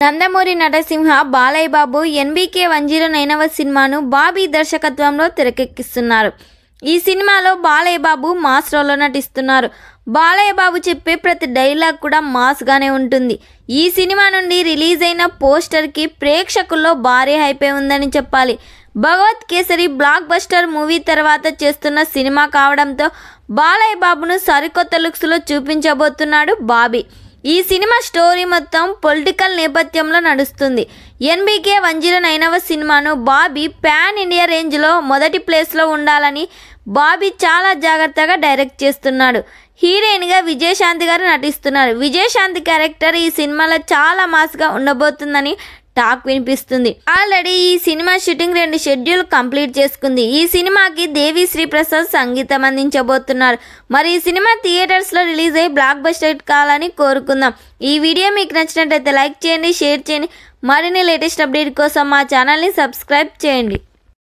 Nandamuri Natasimha Balayya Babu NBK one zero నైనవ సినిమాను బాబీ దర్శకత్వంలో తెరకెక్కిస్తున్నారు ఈ సినిమాలో బాలయ్య బాబు మాస్ రోల్లో నటిస్తున్నారు బాలయ్య బాబు చెప్పే ప్రతి డైలాగ్ కూడా మాస్గానే ఉంటుంది ఈ సినిమా నుండి రిలీజ్ అయిన పోస్టర్కి ప్రేక్షకుల్లో భారీ హైపే ఉందని చెప్పాలి Bhagavanth Kesari blockbuster movie తర్వాత చేస్తున్న సినిమా కావడంతో బాలయ్య బాబును సరికొత్త లుక్స్లో చూపించబోతున్నాడు బాబీ ఈ సినిమా స్టోరీ మొత్తం పొలిటికల్ నేపథ్యంలో నడుస్తుంది ఎన్బీకే వన్ జీరో నైన్వ సినిమాను బాబీ ప్యాన్ ఇండియా రేంజ్లో మొదటి ప్లేస్లో ఉండాలని బాబీ చాలా జాగ్రత్తగా డైరెక్ట్ చేస్తున్నాడు హీరోయిన్గా విజయశాంతి గారు నటిస్తున్నారు విజయశాంతి క్యారెక్టర్ ఈ సినిమాలో చాలా మాస్గా ఉండబోతుందని టాక్ వినిపిస్తుంది ఆల్రెడీ ఈ సినిమా షూటింగ్ రెండు షెడ్యూల్ కంప్లీట్ చేసుకుంది ఈ సినిమాకి దేవి శ్రీప్రసాద్ సంగీతం అందించబోతున్నారు మరి ఈ సినిమా థియేటర్స్లో రిలీజ్ అయ్యి బ్లాక్ బస్టర్ కావాలని కోరుకుందాం ఈ వీడియో మీకు నచ్చినట్లయితే లైక్ చేయండి షేర్ చేయండి మరిన్ని లేటెస్ట్ అప్డేట్ కోసం మా ఛానల్ని సబ్స్క్రైబ్ చేయండి